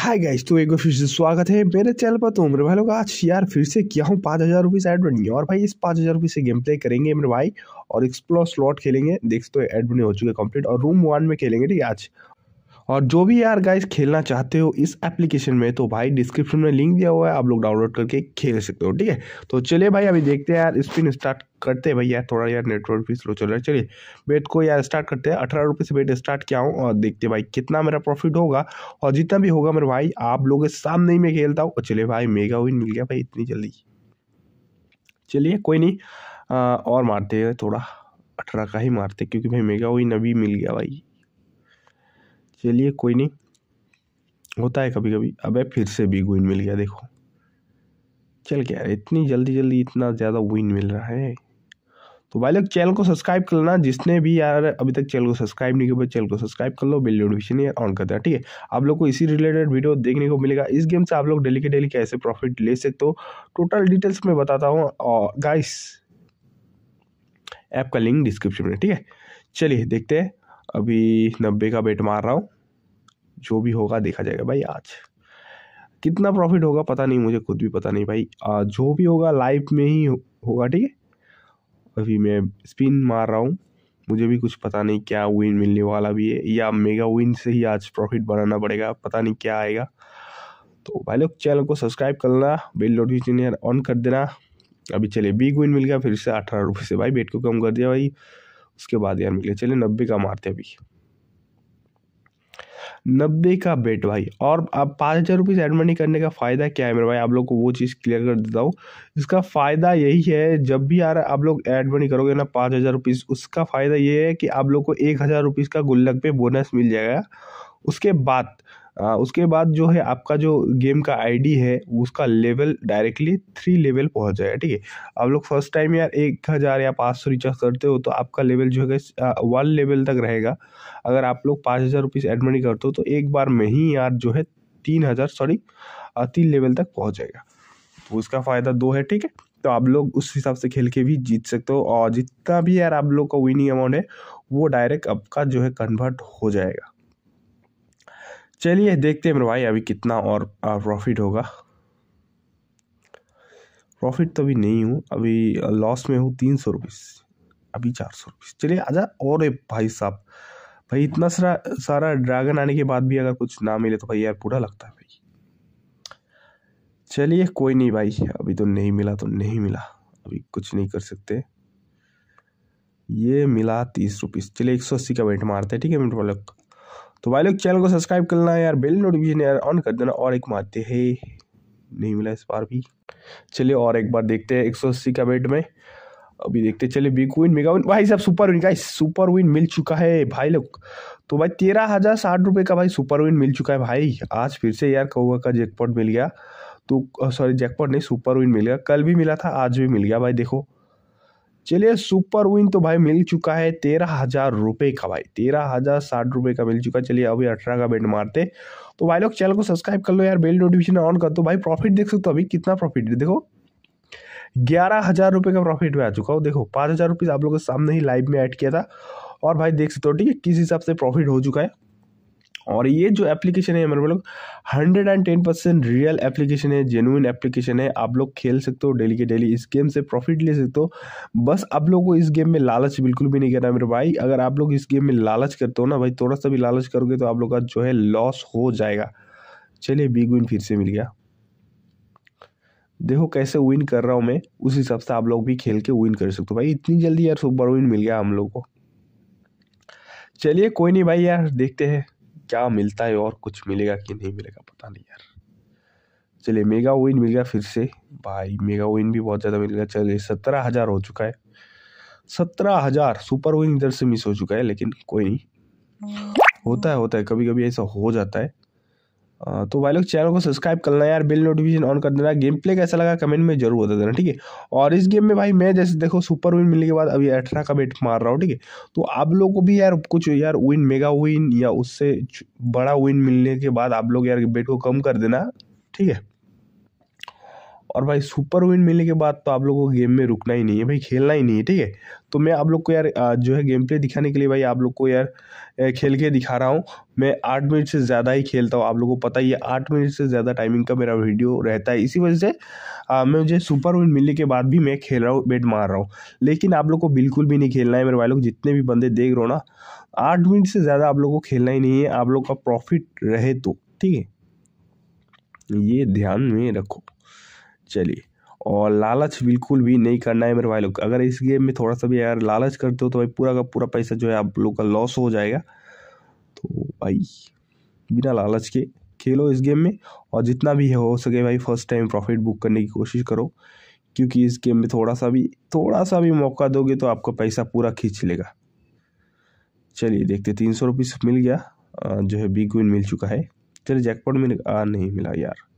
Hi guys तो एक बार फिर से स्वागत है मेरे चैनल पर तो उम्र भाई लोग आज यार फिर से किया हूँ पाँच हज़ार रुपीज़ एड बनी और भाई इस पाँच हज़ार रुपये से गेम प्ले करेंगे मेरे भाई और एक्सप्लोर स्लॉट खेलेंगे देख तो एड बनी हो चुके कंप्लीट और रूम वन में खेलेंगे ठीक है आज और जो भी यार गाइस खेलना चाहते हो इस एप्लीकेशन में तो भाई डिस्क्रिप्शन में लिंक दिया हुआ है आप लोग डाउनलोड करके खेल सकते हो ठीक है तो चलिए भाई अभी देखते हैं यार स्पिन स्टार्ट करते हैं भाई यार थोड़ा यार नेटवर्क भी स्लो चल रहा है चलिए बेट को यार स्टार्ट करते हैं अठारह रुपये से बेट स्टार्ट किया हूँ और देखते भाई कितना मेरा प्रॉफिट होगा और जितना भी होगा मेरे भाई आप लोग सामने ही मैं खेलता हूँ और चलिए भाई मेगा विन मिल गया भाई इतनी जल्दी चलिए कोई नहीं और मारते हैं थोड़ा अठारह का ही मारते क्योंकि भाई मेगा विन अभी मिल गया भाई चलिए कोई नहीं होता है कभी कभी अबे फिर से बिग विन मिल गया देखो चल क्या यार इतनी जल्दी जल्दी इतना ज़्यादा विन मिल रहा है तो भाई लोग चैनल को सब्सक्राइब कर लेना जिसने भी यार अभी तक चैनल को सब्सक्राइब नहीं किया चैनल को सब्सक्राइब कर लो बिल नोटिफिकेशन यार ऑन कर देना ठीक है आप लोग को इसी रिलेटेड वीडियो देखने को मिलेगा इस गेम से आप लोग डेली के डेली कैसे प्रॉफिट ले सकते हो टोटल डिटेल्स में बताता हूँ गाइस ऐप का लिंक डिस्क्रिप्शन में ठीक है चलिए देखते हैं अभी नब्बे का बेट मार रहा हूँ जो भी होगा देखा जाएगा भाई आज कितना प्रॉफिट होगा पता नहीं मुझे खुद भी पता नहीं भाई आ, जो भी होगा लाइफ में ही होगा ठीक है अभी मैं स्पिन मार रहा हूँ मुझे भी कुछ पता नहीं क्या विन मिलने वाला भी है या मेगा विन से ही आज प्रॉफिट बनाना पड़ेगा पता नहीं क्या आएगा तो भाई लोग चैनल को सब्सक्राइब कर लेना बिल नोटिफिकेशन ऑन कर देना अभी चलिए बिग विन मिल गया फिर से अठारह रुपये से भाई बेट को कम कर दिया भाई उसके बाद यार मिल गया चलिए नब्बे का मारते अभी नब्बे का बेट भाई और अब पाँच हज़ार रुपीज़ एड मनी करने का फ़ायदा क्या है मेरे भाई आप लोग को वो चीज़ क्लियर कर देता हूँ इसका फ़ायदा यही है जब भी यार आप लोग एड मनी करोगे ना पाँच हज़ार रुपीज़ उसका फ़ायदा ये है कि आप लोग को एक हज़ार रुपीज़ का गुल्लक पे बोनस मिल जाएगा उसके बाद उसके बाद जो है आपका जो गेम का आईडी है उसका लेवल डायरेक्टली थ्री लेवल पहुंच जाएगा ठीक है आप लोग फर्स्ट टाइम यार एक हज़ार या पाँच सौ रिचार्ज करते हो तो आपका लेवल जो है वन लेवल तक रहेगा अगर आप लोग पाँच हज़ार रुपीज़ एडमिट करते हो तो एक बार में ही यार जो है तीन हज़ार सॉरी तीन लेवल तक पहुँच जाएगा तो उसका फ़ायदा दो है ठीक है तो आप लोग उस हिसाब से खेल के भी जीत सकते हो और जितना भी यार आप लोग का विनिंग अमाउंट है वो डायरेक्ट आपका जो है कन्वर्ट हो जाएगा चलिए देखते हैं मेरे भाई अभी कितना और प्रॉफिट होगा प्रॉफिट तो अभी नहीं हूँ अभी लॉस में हूँ तीन सौ रुपीस अभी चार सौ रुपीस चलिए आजा और भाई साहब भाई इतना सारा सारा ड्रैगन आने के बाद भी अगर कुछ ना मिले तो भाई यार बुरा लगता है भाई चलिए कोई नहीं भाई अभी तो नहीं मिला तो नहीं मिला अभी कुछ नहीं कर सकते ये मिला तीस रुपीस चलिए एक सौ अस्सी का वेट मारते हैं ठीक है मिनट वाले तो भाई लोग चैनल को सब्सक्राइब कर लेना यार बेल नोटिफिकेशन यार ऑन कर देना और एक मारते है नहीं मिला इस बार भी चलिए और एक बार देखते हैं एक सौ अस्सी का बेट में अभी देखते चलिए बिग विन मेगा विन भाई साहब सुपर विन का सुपर विन मिल चुका है भाई लोग तो भाई तेरह हज़ार साठ रुपये का भाई सुपर विन मिल चुका है भाई आज फिर से यार कौआ का जैकपॉट मिल गया तो सॉरी जैकपॉट नहीं सुपर विन मिल गया कल भी मिला था आज भी मिल गया भाई देखो चलिए सुपर विन तो भाई मिल चुका है तेरह हज़ार रुपये का भाई तेरह हज़ार साठ रुपये का मिल चुका चलिए अभी अठारह का बेट मारते तो भाई लोग चैनल को सब्सक्राइब कर लो यार बेल नोटिफिकेशन ऑन कर दो भाई प्रॉफिट देख सकते हो अभी कितना प्रॉफिट देखो ग्यारह हज़ार रुपये का प्रॉफिट में आ चुका हूँ देखो पाँच हज़ार रुपीज़ आप लोगों के सामने ही लाइव में ऐड किया था और भाई देख सकते हो ठीक है किस हिसाब से प्रॉफिट हो चुका है और ये जो एप्लीकेशन है मेरे लोग hundred and ten percent real application है जेनुइन एप्लीकेशन है आप लोग खेल सकते हो डेली के डेली इस गेम से प्रॉफिट ले सकते हो बस आप लोग को इस गेम में लालच बिल्कुल भी नहीं करना मेरे भाई अगर आप लोग इस गेम में लालच करते हो ना भाई थोड़ा सा भी लालच करोगे तो आप लोग का जो है लॉस हो जाएगा चलिए बिग विन फिर से मिल गया देखो कैसे विन कर रहा हूँ मैं उस हिसाब से आप लोग भी खेल के विन कर सकते हो भाई इतनी जल्दी यार सुपर विन मिल गया हम लोग को चलिए कोई नहीं भाई यार देखते हैं क्या मिलता है और कुछ मिलेगा कि नहीं मिलेगा पता नहीं यार चलिए मेगा विन मिल गया फिर से भाई मेगा विन भी बहुत ज़्यादा मिल गया चलिए सत्रह हज़ार हो चुका है सत्रह हज़ार सुपर विन इधर से मिस हो चुका है लेकिन कोई नहीं हम्म। होता है होता है कभी कभी ऐसा हो जाता है तो भाई लोग चैनल को सब्सक्राइब करना यार बिल नोटिफिकेशन ऑन कर देना गेम प्ले कैसा लगा कमेंट में जरूर बता देना ठीक है और इस गेम में भाई मैं जैसे देखो सुपर विन मिलने के बाद अभी अठारह का बेट मार रहा हूँ ठीक है तो आप लोग को भी यार कुछ यार विन मेगा विन या उससे बड़ा विन मिलने के बाद आप लोग यार बेट को कम कर देना ठीक है और भाई सुपर विन मिलने के बाद तो आप लोगों को गेम में रुकना ही नहीं है भाई खेलना ही नहीं है ठीक है तो मैं आप लोग को यार जो है गेम प्ले दिखाने के लिए भाई आप लोग को यार खेल के दिखा रहा हूँ मैं आठ मिनट से ज़्यादा ही खेलता हूँ आप लोगों को पता ही है आठ मिनट से ज़्यादा टाइमिंग का मेरा वीडियो रहता है इसी वजह से आ, मैं मुझे सुपर विन मिलने के बाद भी मैं खेल रहा हूँ बेट मार रहा हूँ लेकिन आप लोग को बिल्कुल भी नहीं खेलना है मेरे भाई लोग जितने भी बंदे देख रहे हो ना आठ मिनट से ज़्यादा आप लोग को खेलना ही नहीं है आप लोग का प्रॉफिट रहे तो ठीक है ये ध्यान में रखो चलिए और लालच बिल्कुल भी नहीं करना है मेरे भाई लोग अगर इस गेम में थोड़ा सा भी यार लालच करते हो तो भाई पूरा का पूरा पैसा जो है आप लोग का लॉस हो जाएगा तो भाई बिना लालच के खेलो इस गेम में और जितना भी हो सके भाई फर्स्ट टाइम प्रॉफिट बुक करने की कोशिश करो क्योंकि इस गेम में थोड़ा सा भी थोड़ा सा भी मौका दोगे तो आपका पैसा पूरा खींच लेगा चलिए देखते तीन सौ रुपये मिल गया जो है बिग विन मिल चुका है चलिए जैकपॉट मिल आ, नहीं मिला यार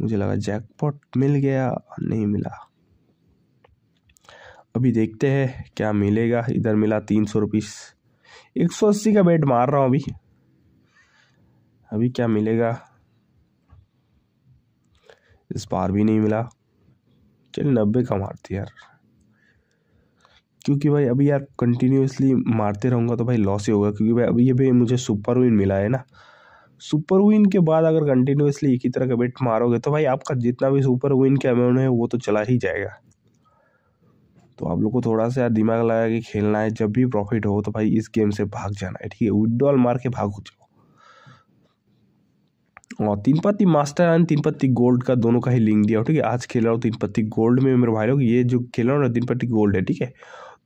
मुझे लगा जैकपॉट मिल गया और नहीं मिला अभी देखते हैं क्या मिलेगा इधर मिला तीन सौ रुपीस एक सौ अस्सी का बेट मार रहा हूँ अभी अभी क्या मिलेगा इस बार भी नहीं मिला चल नब्बे का मारती यार क्योंकि भाई अभी यार कंटिन्यूसली मारते रहूँगा तो भाई लॉस ही होगा क्योंकि भाई अभी ये भी मुझे सुपर विन मिला है ना सुपर विन के बाद अगर कंटिन्यूसली एक ही तरह का बेट मारोगे तो भाई आपका जितना भी सुपर विन का अमाउंट है वो तो चला ही जाएगा तो आप लोग को थोड़ा सा यार दिमाग लगा के खेलना है जब भी प्रॉफिट हो तो भाई इस गेम से भाग जाना है ठीक है विड्रॉल मार के भाग जाओ तो। और तीन पत्ती मास्टर एंड तीन पत्ती गोल्ड का दोनों का ही लिंक दिया ठीक है आज खेल रहा हूँ तीन पत्ती गोल्ड में मेरे भाई लोग ये जो खेल रहा हूँ ना तीन पत्ती गोल्ड है ठीक है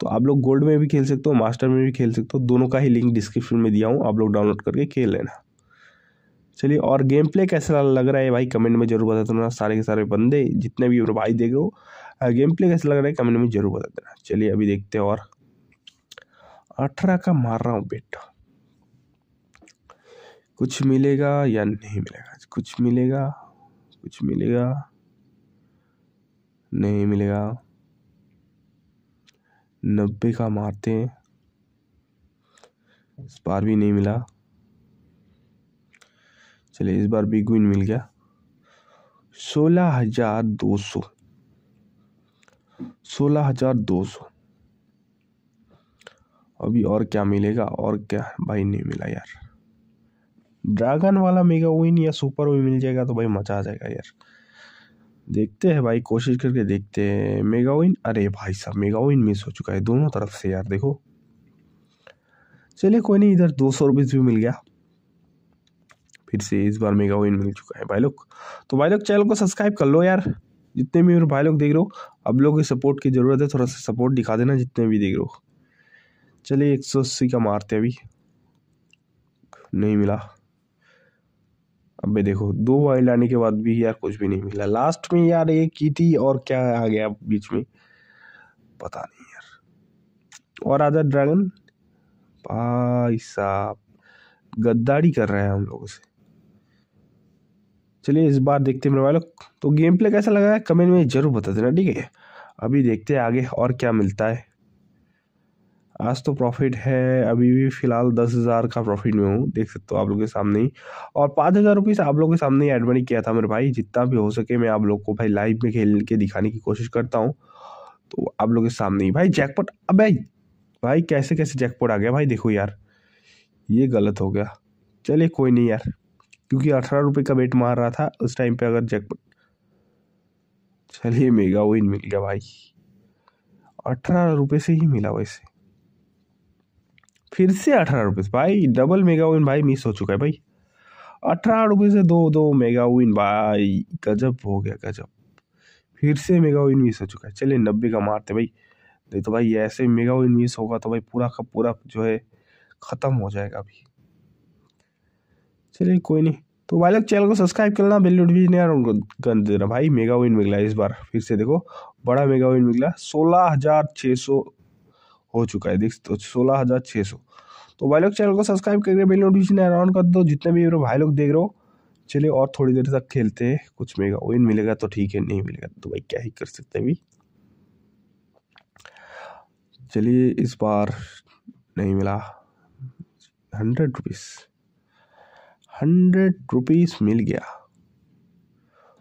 तो आप लोग गोल्ड में भी खेल सकते हो मास्टर में भी खेल सकते हो दोनों का ही लिंक डिस्क्रिप्शन में दिया हूँ आप लोग डाउनलोड करके खेल लेना चलिए और गेम प्ले कैसा लग रहा है भाई कमेंट में जरूर बता देना सारे के सारे बंदे जितने भी भाई देख रहे हो गेम प्ले कैसा लग रहा है कमेंट में जरूर बता देना चलिए अभी देखते हैं और अठारह का मार रहा हूँ बेटा कुछ मिलेगा या नहीं मिलेगा कुछ मिलेगा कुछ मिलेगा नहीं मिलेगा नब्बे का मारते हैं इस बार भी नहीं मिला चलिए इस बार बिग विन मिल गया सोलह हजार दो सौ सोलह हजार दो सौ अभी और क्या मिलेगा और क्या भाई नहीं मिला यार ड्रैगन वाला मेगा विन या सुपर विन मिल जाएगा तो भाई मजा आ जाएगा यार देखते हैं भाई कोशिश करके देखते हैं मेगा विन अरे भाई साहब मेगा विन मिस हो चुका है दोनों तरफ से यार देखो चलिए कोई नहीं इधर दो सौ रुपीज भी मिल गया फिर से इस बार मेगा विन मिल चुका है भाई लोग तो भाई लोग चैनल को सब्सक्राइब कर लो यार जितने भी मेरे भाई लोग देख रहे हो अब लोग की सपोर्ट की ज़रूरत है थोड़ा सा सपोर्ट दिखा देना जितने भी देख रहे हो चलिए एक सौ अस्सी का मारते अभी नहीं मिला अबे देखो दो वाइल्ड आने के बाद भी यार कुछ भी नहीं मिला लास्ट में यार ये की थी और क्या आ गया बीच में पता नहीं यार और आधा ड्रैगन भाई साहब गद्दारी कर रहे हैं हम लोगों से चलिए इस बार देखते हैं मेरे लोग तो गेम प्ले कैसा लगा है कमेंट में ज़रूर बता देना ठीक है अभी देखते हैं आगे और क्या मिलता है आज तो प्रॉफिट है अभी भी फ़िलहाल दस हज़ार का प्रॉफिट में हूँ देख सकते हो आप लोग के सामने ही और पाँच हज़ार रुपीज़ आप लोग के सामने ही एडमिट किया था मेरे भाई जितना भी हो सके मैं आप लोग को भाई लाइव में खेल के दिखाने की कोशिश करता हूँ तो आप लोग के सामने ही भाई जैकपॉट अब भाई कैसे कैसे जैकपॉट आ गया भाई देखो यार ये गलत हो गया चलिए कोई नहीं यार क्योंकि अठारह रुपये का बेट मार रहा था उस टाइम पे अगर जैकपॉट चलिए मेगा विन मिल गया भाई अठारह रुपये से ही मिला वैसे फिर से अठारह रुपये भाई डबल मेगा विन भाई मिस हो चुका है भाई अठारह रुपये से दो दो मेगा विन भाई गजब हो गया गजब फिर से मेगा विन मिस हो चुका है चलिए नब्बे का मारते भाई नहीं तो भाई ऐसे मेगा विन मिस होगा तो भाई पूरा का पूरा जो है ख़त्म हो जाएगा अभी चलिए कोई नहीं तो भाई लोग चैनल को सब्सक्राइब कर करना बेल नोटिफिकेशन ऑन कर रहा भाई मेगा विन मिला इस बार फिर से देखो बड़ा मेगा विन मिला सोलह हज़ार छः सौ हो चुका है देख तो सोलह हज़ार छः सौ तो भाई लोग चैनल को सब्सक्राइब करके बेल नोटिफिकेशन ऑन कर दो जितने भी मेरे भाई लोग देख रहे हो चलिए और थोड़ी देर तक खेलते हैं कुछ मेगा विन मिलेगा तो ठीक है नहीं मिलेगा तो भाई क्या ही कर सकते अभी चलिए इस बार नहीं मिला हंड्रेड रुपीज़ हंड्रेड रुपीस मिल गया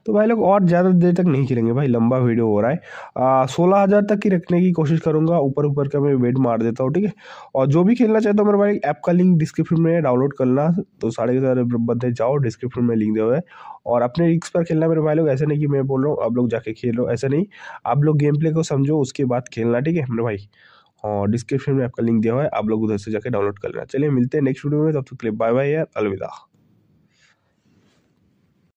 तो भाई लोग और ज़्यादा देर तक नहीं खेलेंगे भाई लंबा वीडियो हो रहा है सोलह हज़ार तक की रखने की कोशिश करूँगा ऊपर ऊपर का मैं वेट मार देता हूँ ठीक है और जो भी खेलना चाहता तो हूँ मेरे भाई ऐप का लिंक डिस्क्रिप्शन में डाउनलोड करना तो साढ़े सारे बंदे जाओ डिस्क्रिप्शन में लिंक दिया हुआ है और अपने रिक्स पर खेलना मेरे भाई लोग ऐसा नहीं कि मैं बोल रहा हूँ आप लोग जाके खेल ऐसा नहीं आप लोग गेम प्ले को समझो उसके बाद खेलना ठीक है मेरे भाई और डिस्क्रिप्शन में आपका लिंक दिया हुआ है आप लोग उधर से जाकर डाउनलोड कर लेना चलिए मिलते हैं नेक्स्ट वीडियो में तब तक बाय बाय यार अलविदा